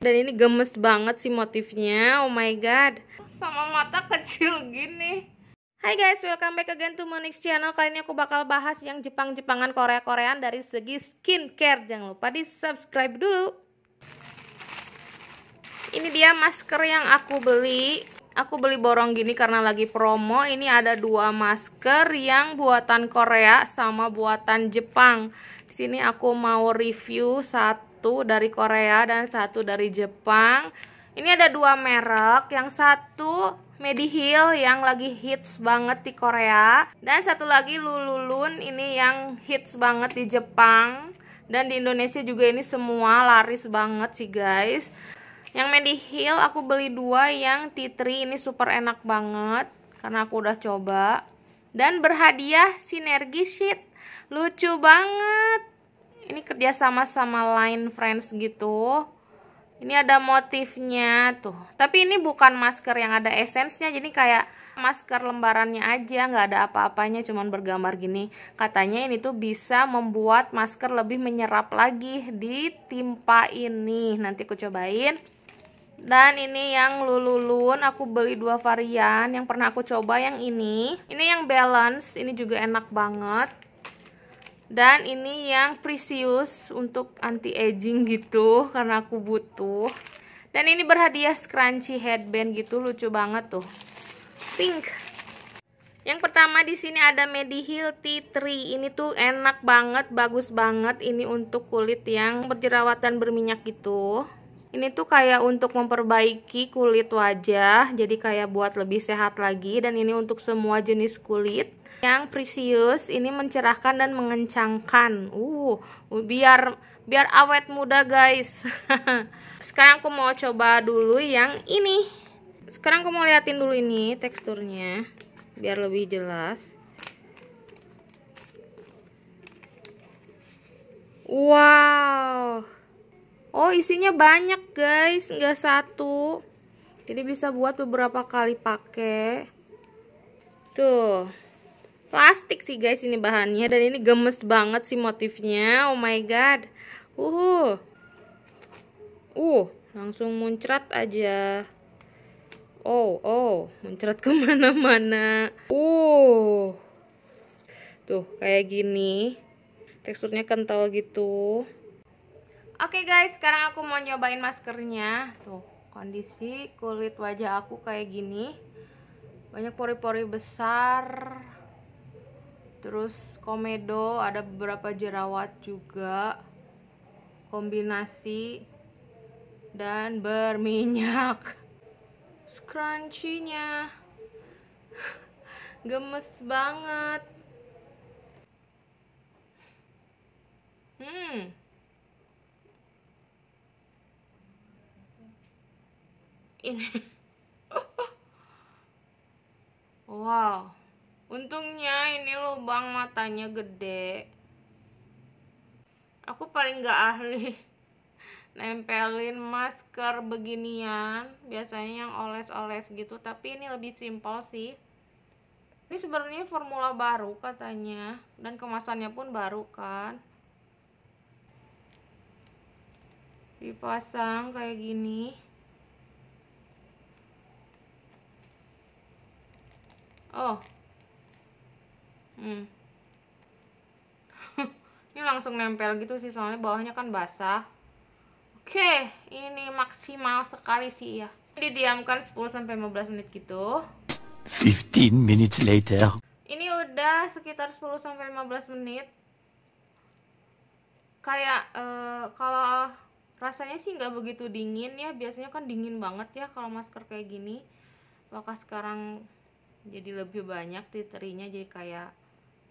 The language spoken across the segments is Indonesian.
Dan ini gemes banget sih motifnya. Oh my god. Sama mata kecil gini. Hai guys, welcome back again to Monix Channel. Kali ini aku bakal bahas yang Jepang-Jepangan korea korean dari segi skincare. Jangan lupa di-subscribe dulu. Ini dia masker yang aku beli. Aku beli borong gini karena lagi promo. Ini ada dua masker yang buatan Korea sama buatan Jepang. Di sini aku mau review satu satu dari Korea dan satu dari Jepang. Ini ada dua merek, yang satu Mediheal yang lagi hits banget di Korea dan satu lagi Lululun ini yang hits banget di Jepang dan di Indonesia juga ini semua laris banget sih guys. Yang Mediheal aku beli dua, yang T3 ini super enak banget karena aku udah coba dan berhadiah sinergi sheet. Lucu banget ini sama sama line friends gitu ini ada motifnya tuh tapi ini bukan masker yang ada esensnya jadi kayak masker lembarannya aja nggak ada apa-apanya cuman bergambar gini katanya ini tuh bisa membuat masker lebih menyerap lagi di timpa ini nanti aku cobain dan ini yang lululun aku beli dua varian yang pernah aku coba yang ini ini yang balance ini juga enak banget dan ini yang Precious untuk anti aging gitu karena aku butuh dan ini berhadiah scrunchy headband gitu lucu banget tuh pink yang pertama di sini ada Mediheal T3 ini tuh enak banget bagus banget ini untuk kulit yang berjerawat dan berminyak gitu ini tuh kayak untuk memperbaiki kulit wajah jadi kayak buat lebih sehat lagi dan ini untuk semua jenis kulit yang precious ini mencerahkan dan mengencangkan uh biar biar awet muda guys sekarang aku mau coba dulu yang ini sekarang aku mau liatin dulu ini teksturnya biar lebih jelas wow oh isinya banyak guys nggak satu jadi bisa buat beberapa kali pakai tuh plastik sih guys ini bahannya dan ini gemes banget sih motifnya oh my god uh uh langsung muncrat aja oh oh muncrat kemana-mana uh tuh kayak gini teksturnya kental gitu oke okay guys sekarang aku mau nyobain maskernya tuh kondisi kulit wajah aku kayak gini banyak pori-pori besar terus komedo ada beberapa jerawat juga kombinasi dan berminyak Scrunchinya gemes banget hmm ini wow Untungnya ini lubang matanya gede. Aku paling gak ahli nempelin masker beginian. Biasanya yang oles-oles gitu, tapi ini lebih simpel sih. Ini sebenarnya formula baru katanya dan kemasannya pun baru kan. Dipasang kayak gini. Oh, hmm. ini langsung nempel gitu sih soalnya bawahnya kan basah oke ini maksimal sekali sih ya diamkan 10-15 menit gitu 15 minutes later ini udah sekitar 10-15 menit kayak uh, kalau rasanya sih nggak begitu dingin ya biasanya kan dingin banget ya kalau masker kayak gini apakah sekarang jadi lebih banyak titerinya jadi kayak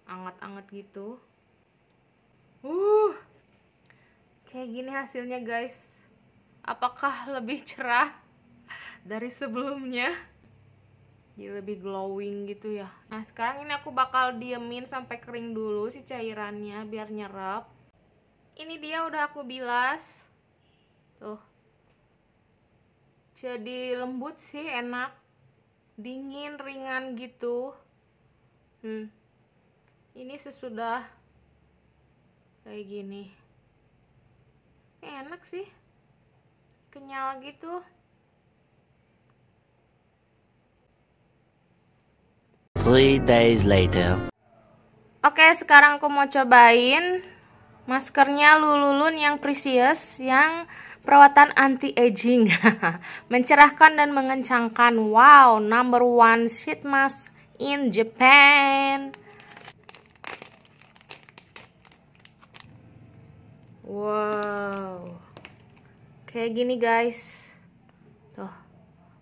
anget-anget gitu uh kayak gini hasilnya guys apakah lebih cerah dari sebelumnya jadi lebih glowing gitu ya nah sekarang ini aku bakal diemin sampai kering dulu si cairannya biar nyerap ini dia udah aku bilas tuh jadi lembut sih enak dingin ringan gitu hmm ini sesudah kayak gini enak sih kenyal gitu Three days later. Oke, sekarang aku mau cobain maskernya Lululun yang Precious yang perawatan anti aging, mencerahkan dan mengencangkan. Wow, number one sheet mask in Japan. Wow. Kayak gini guys. Tuh.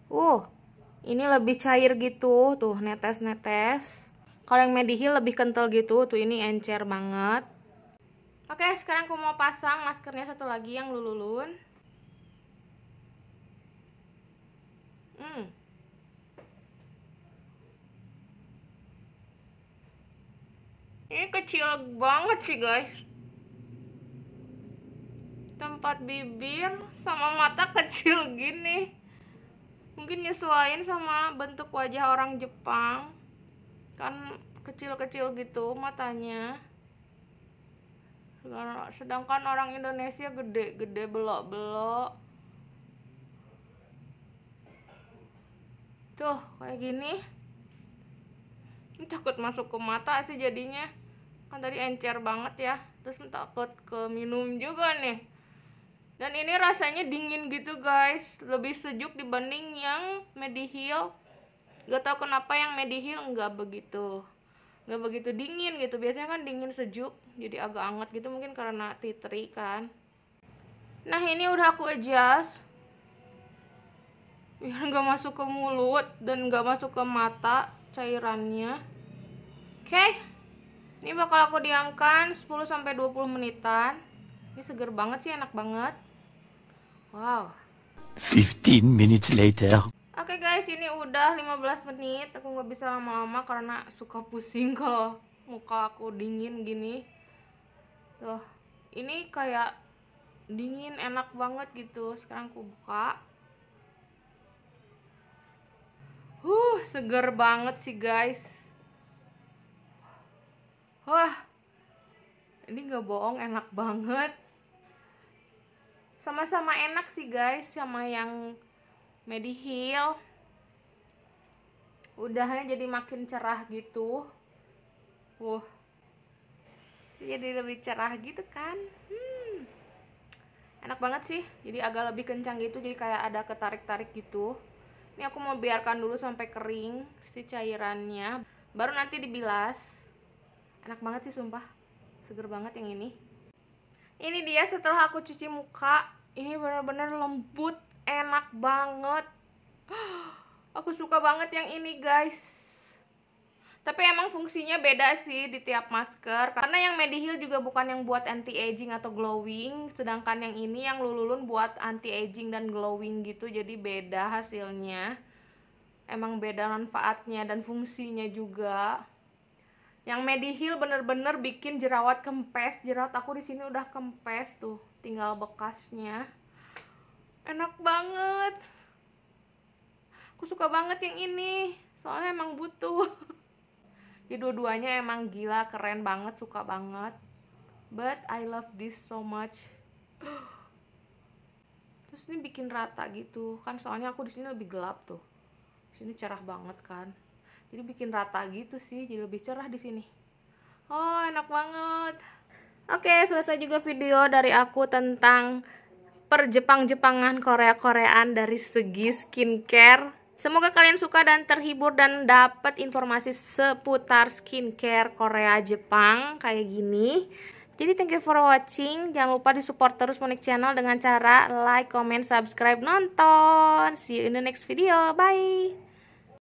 Uh. Ini lebih cair gitu. Tuh netes-netes. Kalau yang Medihil lebih kental gitu. Tuh ini encer banget. Oke sekarang aku mau pasang maskernya satu lagi yang lululun. Hmm. Ini kecil banget sih guys empat bibir sama mata kecil gini mungkin nyesuaiin sama bentuk wajah orang Jepang kan kecil-kecil gitu matanya sedangkan orang Indonesia gede-gede belok-belok tuh kayak gini ini takut masuk ke mata sih jadinya kan tadi encer banget ya terus takut ke minum juga nih dan ini rasanya dingin gitu guys lebih sejuk dibanding yang Mediheal. gak tau kenapa yang Mediheal nggak begitu nggak begitu dingin gitu biasanya kan dingin sejuk jadi agak anget gitu mungkin karena titri kan nah ini udah aku adjust biar gak masuk ke mulut dan gak masuk ke mata cairannya oke okay. ini bakal aku diamkan 10-20 menitan ini seger banget sih, enak banget. Wow. 15 minutes later. Oke okay guys, ini udah 15 menit. Aku nggak bisa lama-lama karena suka pusing kalau muka aku dingin gini. Tuh, ini kayak dingin, enak banget gitu. Sekarang aku buka. Huh, seger banget sih guys. Wah, ini nggak bohong, enak banget sama-sama enak sih guys sama yang Mediheal udahnya jadi makin cerah gitu Wuh jadi lebih cerah gitu kan hmm. enak banget sih jadi agak lebih kencang gitu jadi kayak ada ketarik-tarik gitu ini aku mau biarkan dulu sampai kering si cairannya baru nanti dibilas enak banget sih sumpah seger banget yang ini ini dia setelah aku cuci muka ini bener-bener lembut enak banget aku suka banget yang ini guys tapi emang fungsinya beda sih di tiap masker karena yang Mediheal juga bukan yang buat anti aging atau glowing sedangkan yang ini yang lululun buat anti aging dan glowing gitu jadi beda hasilnya emang beda manfaatnya dan fungsinya juga yang Mediheal bener-bener bikin jerawat kempes. Jerawat aku di sini udah kempes tuh, tinggal bekasnya. Enak banget. Aku suka banget yang ini, soalnya emang butuh. Jadi dua-duanya emang gila, keren banget, suka banget. But I love this so much. Terus ini bikin rata gitu, kan soalnya aku di sini lebih gelap tuh. Sini cerah banget kan jadi bikin rata gitu sih jadi lebih cerah di sini oh enak banget oke selesai juga video dari aku tentang perjepang-jepangan Korea-Koreaan dari segi skincare Semoga kalian suka dan terhibur dan dapat informasi seputar skincare Korea Jepang kayak gini. Jadi thank you for watching. Jangan lupa di support terus Monik Channel dengan cara like, comment, subscribe, nonton. See you in the next video. Bye.